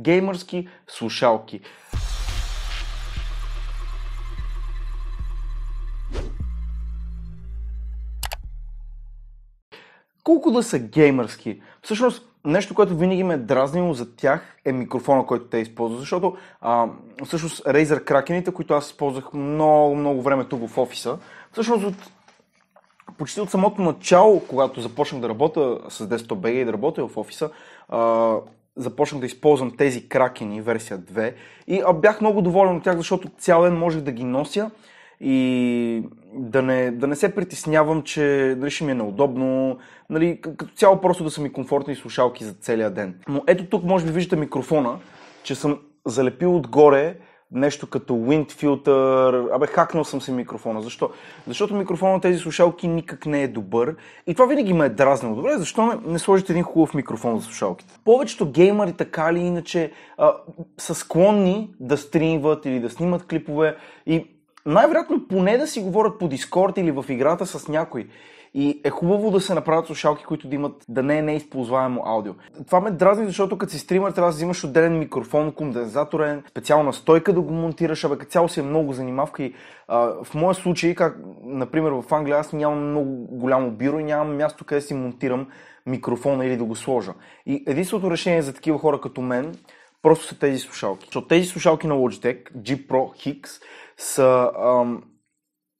геймърски слушалки. Колко да са геймърски? Всъщност, нещо, което винаги ме е дразнило за тях е микрофона, който те използват, защото а, всъщност Razer кракените, които аз използвах много, много време тук в офиса, всъщност от почти от самото начало, когато започнах да работя с 10 BG и да работя в офиса, а, започнах да използвам тези кракени версия 2 и бях много доволен от тях, защото цял ден можех да ги нося и да не, да не се притеснявам, че дали ще ми е неудобно, нали, като цяло просто да са ми комфортни слушалки за целия ден. Но ето тук може би виждате микрофона, че съм залепил отгоре нещо като wind filter, абе хакнал съм си микрофона. Защо? Защото микрофона на тези слушалки никак не е добър и това винаги ме е дразнило. Добре, защо не, не сложите един хубав микрофон за слушалките? Повечето геймари така ли иначе а, са склонни да стримват или да снимат клипове и най-вероятно поне да си говорят по Дискорд или в играта с някой. И е хубаво да се направят слушалки, които да имат да не е неизползваемо аудио. Това ме дразни, защото като си стример трябва да взимаш отделен микрофон, кондензаторен, специална стойка да го монтираш, абе цяло си е много занимавка и а, в моя случай, как, например в Англия, аз нямам много голямо бюро и нямам място къде си монтирам микрофона или да го сложа. И единственото решение за такива хора като мен просто са тези слушалки. Защото тези слушалки на Logitech, G Pro Hicks, са ам,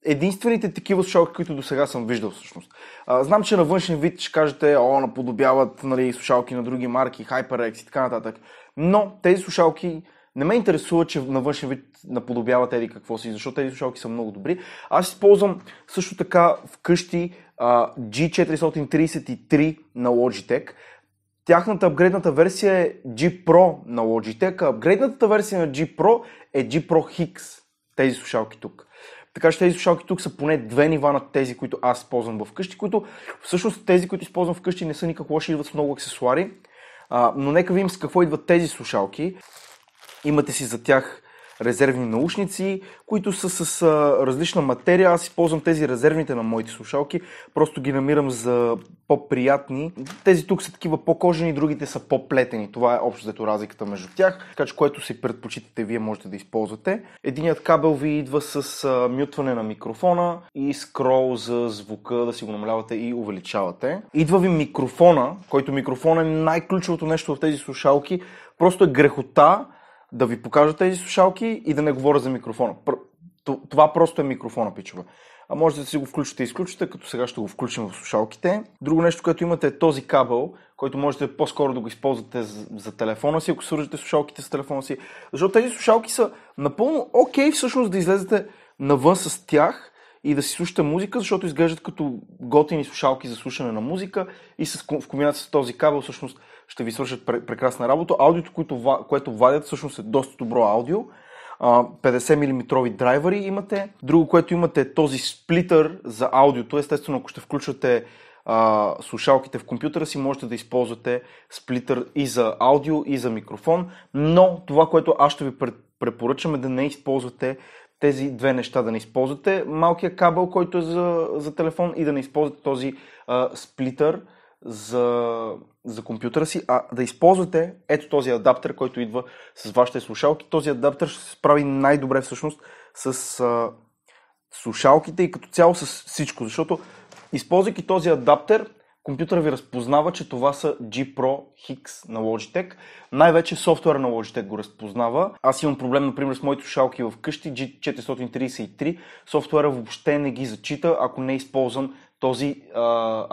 единствените такива слушалки, които до сега съм виждал всъщност. А, знам, че на външен вид ще кажете, о, наподобяват нали, слушалки на други марки, HyperX и така нататък. Но тези слушалки не ме интересува, че на външен вид наподобяват еди какво си, защото тези слушалки са много добри. Аз използвам също така вкъщи а, G433 на Logitech. Тяхната апгрейдната версия е G Pro на Logitech, а апгрейдната версия на G Pro е G Pro Higgs тези слушалки тук. Така че тези слушалки тук са поне две нива на тези, които аз използвам вкъщи, които всъщност тези, които използвам вкъщи не са никак лоши, идват с много аксесуари. А, но нека видим с какво идват тези слушалки. Имате си за тях резервни наушници, които са с различна материя. Аз използвам тези резервните на моите слушалки, просто ги намирам за по-приятни. Тези тук са такива по-кожени, другите са по-плетени. Това е общо взето разликата между тях, така че което си предпочитате, вие можете да използвате. Единият кабел ви идва с мютване на микрофона и скрол за звука, да си го намалявате и увеличавате. Идва ви микрофона, който микрофон е най-ключовото нещо в тези слушалки. Просто е грехота да ви покажа тези слушалки и да не говоря за микрофона. Това просто е микрофона, пичове. А може да си го включите и изключите, като сега ще го включим в слушалките. Друго нещо, което имате е този кабел, който можете по-скоро да го използвате за, за телефона си, ако свържете слушалките с телефона си. Защото тези слушалки са напълно окей okay, всъщност да излезете навън с тях и да си слушате музика, защото изглеждат като готини слушалки за слушане на музика и с, в комбинация с този кабел всъщност ще ви свършат прекрасна работа. Аудиото, което, което вадят, всъщност е доста добро аудио. 50 мм драйвери имате. Друго, което имате е този сплитър за аудиото. Естествено, ако ще включвате а, слушалките в компютъра си, можете да използвате сплитър и за аудио, и за микрофон. Но това, което аз ще ви препоръчам е да не използвате тези две неща. Да не използвате малкия кабел, който е за, за телефон и да не използвате този а, сплитър за, за компютъра си, а да използвате ето този адаптер, който идва с вашите слушалки. Този адаптер ще се справи най-добре всъщност с а, слушалките и като цяло с всичко, защото използвайки този адаптер, компютъра ви разпознава, че това са G Pro HX на Logitech. Най-вече софтуера на Logitech го разпознава. Аз имам проблем, например, с моите шалки в къщи G433. Софтуера въобще не ги зачита, ако не е използвам този а,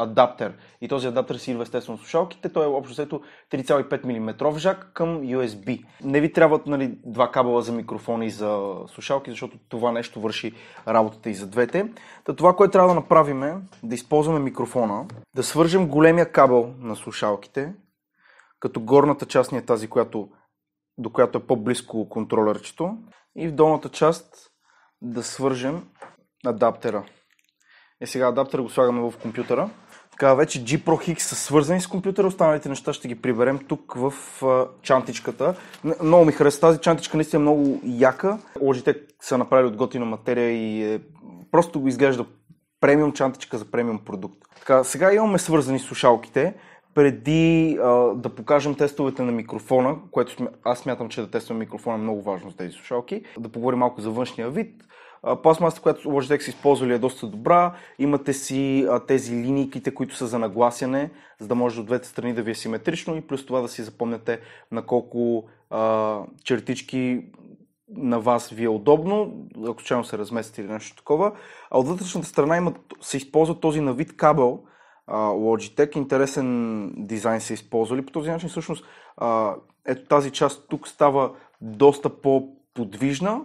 адаптер. И този адаптер си идва естествено с слушалките. Той е общо взето 3,5 мм жак към USB. Не ви трябват нали, два кабела за микрофони и за слушалки, защото това нещо върши работата и за двете. Та това, което трябва да направим е да използваме микрофона, да свържем големия кабел на слушалките, като горната част ни е тази, която, до която е по-близко контролерчето и в долната част да свържем адаптера. Е сега адаптера го слагаме в компютъра. Така вече G Pro са свързани с компютъра, останалите неща ще ги приберем тук в а, чантичката. Много ми хареса тази чантичка, наистина е много яка. Ложите са направили от готина материя и е, просто го изглежда премиум чантичка за премиум продукт. Така, сега имаме свързани слушалките. Преди а, да покажем тестовете на микрофона, което аз смятам, че да тестваме микрофона е много важно с тези слушалки, да поговорим малко за външния вид. Пластмасата, която Logitech са използвали е доста добра. Имате си а, тези линийките, които са за нагласяне, за да може от двете страни да ви е симетрично и плюс това да си запомняте на колко а, чертички на вас ви е удобно, ако случайно се разместите или нещо такова. А от вътрешната страна имат, се използва този на вид кабел, Logitech. Интересен дизайн се използвали. По този начин всъщност ето тази част тук става доста по-подвижна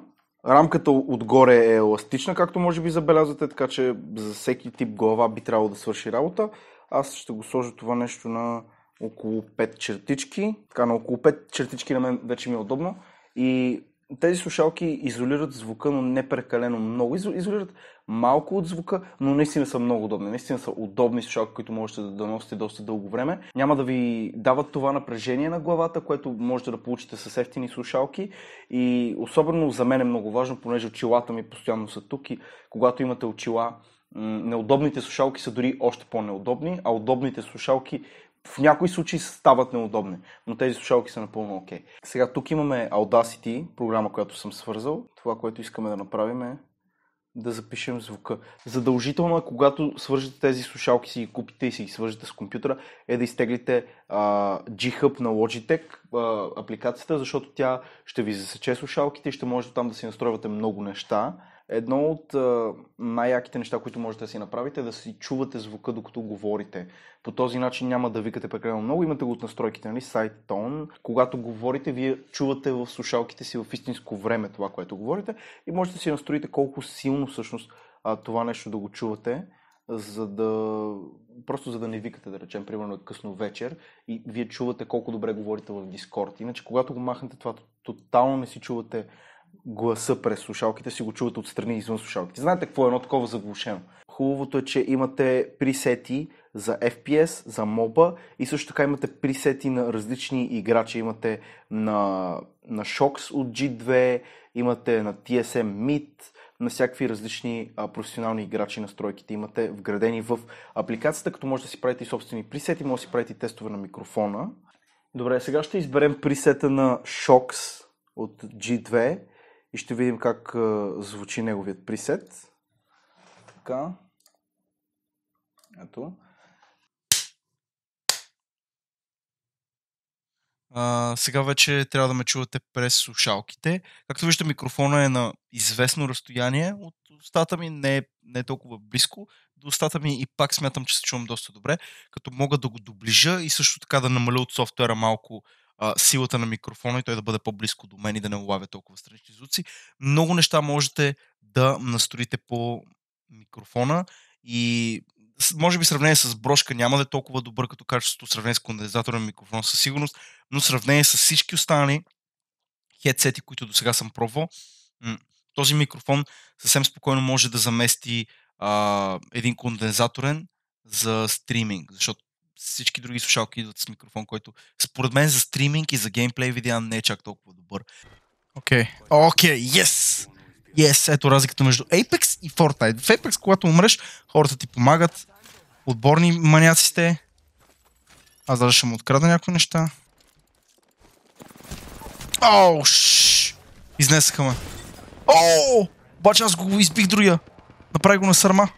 Рамката отгоре е еластична, както може би забелязвате, така че за всеки тип глава би трябвало да свърши работа. Аз ще го сложа това нещо на около 5 чертички. Така, на около 5 чертички на мен вече ми е удобно. И тези слушалки изолират звука, но не прекалено много. Изолират малко от звука, но наистина са много удобни. Наистина са удобни слушалки, които можете да носите доста дълго време. Няма да ви дават това напрежение на главата, което можете да получите с ефтини слушалки. И особено за мен е много важно, понеже очилата ми постоянно са тук и когато имате очила, неудобните слушалки са дори още по-неудобни, а удобните слушалки в някои случаи стават неудобни, но тези слушалки са напълно окей. Okay. Сега тук имаме Audacity, програма, която съм свързал. Това, което искаме да направим е да запишем звука. Задължително е, когато свържете тези слушалки, си ги купите и си ги свържете с компютъра, е да изтеглите uh, G-Hub на Logitech uh, апликацията, защото тя ще ви засече слушалките и ще можете там да си настройвате много неща Едно от най-яките неща, които можете да си направите е да си чувате звука докато говорите. По този начин няма да викате прекалено много. Имате го от настройките, нали? Сайт тон. Когато говорите, вие чувате в слушалките си в истинско време това, което говорите и можете да си настроите колко силно всъщност това нещо да го чувате за да просто за да не викате, да речем, примерно е късно вечер и вие чувате колко добре говорите в Дискорд. Иначе, когато го махнете това, тотално не си чувате гласа през слушалките, си го чувате отстрани извън слушалките. Знаете какво е едно такова заглушено? Хубавото е, че имате присети за FPS, за моба и също така имате присети на различни играчи. Имате на, на Shox от G2, имате на TSM Meet, на всякакви различни а, професионални играчи настройките имате вградени в апликацията, като може да си правите и собствени присети, може да си правите и тестове на микрофона. Добре, сега ще изберем присета на Shox от G2 и ще видим как а, звучи неговият присет. Така. Ето. А, сега вече трябва да ме чувате през слушалките. Както виждате, микрофона е на известно разстояние от устата ми, не е, не е толкова близко до устата ми и пак смятам, че се чувам доста добре, като мога да го доближа и също така да намаля от софтуера малко а, силата на микрофона и той да бъде по-близко до мен и да не улавя толкова странични звуци. Много неща можете да настроите по микрофона и може би сравнение с брошка няма да е толкова добър като качеството, сравнение с кондензатора на микрофон със сигурност, но сравнение с всички останали хедсети, които до сега съм пробвал, този микрофон съвсем спокойно може да замести а, един кондензаторен за стриминг, защото всички други слушалки идват с микрофон, който според мен за стриминг и за геймплей видео не е чак толкова добър. Окей. Окей, yes! Yes, ето разликата между Apex и Fortnite. В Apex, когато умреш, хората ти помагат. Отборни маняци сте. Аз даже ще му открада някои неща. Оу, шш! Изнесаха ме. Оу! Обаче аз го избих другия. Направи го на сърма.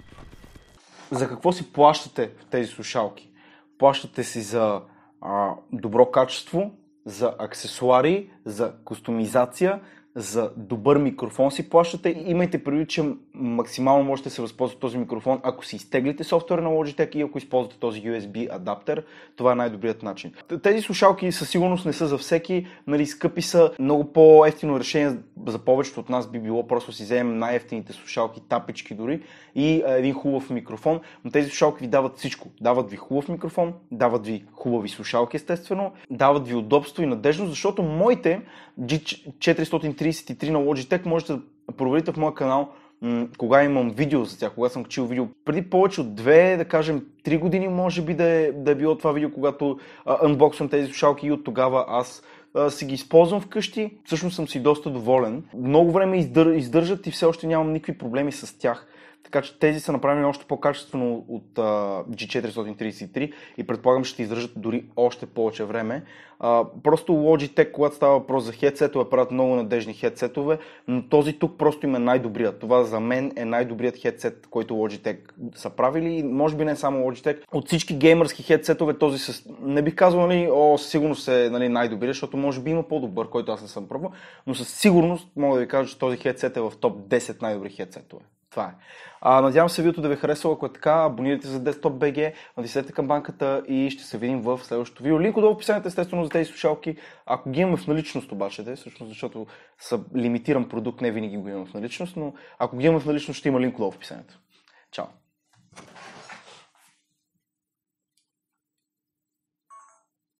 За какво си плащате в тези слушалки? плащате си за а, добро качество, за аксесуари, за кустомизация, за добър микрофон си плащате. Имайте предвид, че максимално можете да се възползвате този микрофон, ако си изтеглите софтуера на Logitech и ако използвате този USB адаптер. Това е най-добрият начин. Тези слушалки със сигурност не са за всеки. Нали, скъпи са. Много по-ефтино решение за повечето от нас би било просто си вземем най-ефтините слушалки, тапички дори и един хубав микрофон. Но тези слушалки ви дават всичко. Дават ви хубав микрофон, дават ви хубави слушалки естествено, дават ви удобство и надежност, защото моите G430 33 на Logitech, можете да проверите в моя канал кога имам видео за тях, кога съм качил видео. Преди повече от две, да кажем, три години може би да е, да е било това видео, когато анбоксвам тези слушалки и от тогава аз си ги използвам вкъщи. Всъщност съм си доста доволен. Много време издър... издържат и все още нямам никакви проблеми с тях. Така че тези са направени още по-качествено от G433 и предполагам ще издържат дори още повече време. просто Logitech, когато става въпрос за хедсетове, правят много надежни хедсетове, но този тук просто им е най-добрият. Това за мен е най-добрият хедсет, който Logitech са правили. Може би не само Logitech. От всички геймърски хедсетове този с... не бих казал, нали, о, сигурно се нали, най-добрият, защото може би има по-добър, който аз не съм пробвал, но със сигурност мога да ви кажа, че този хедсет е в топ 10 най-добри хедсетове. Това е. А, надявам се видеото да ви е харесало. Ако е така, абонирайте за Desktop BG, натиснете камбанката и ще се видим в следващото видео. Линк отдолу в описанието, естествено, за тези слушалки. Ако ги имаме в наличност обаче, де, всъщност, защото са лимитиран продукт, не винаги го имам в наличност, но ако ги имаме в наличност, ще има линк отдолу в описанието. Чао!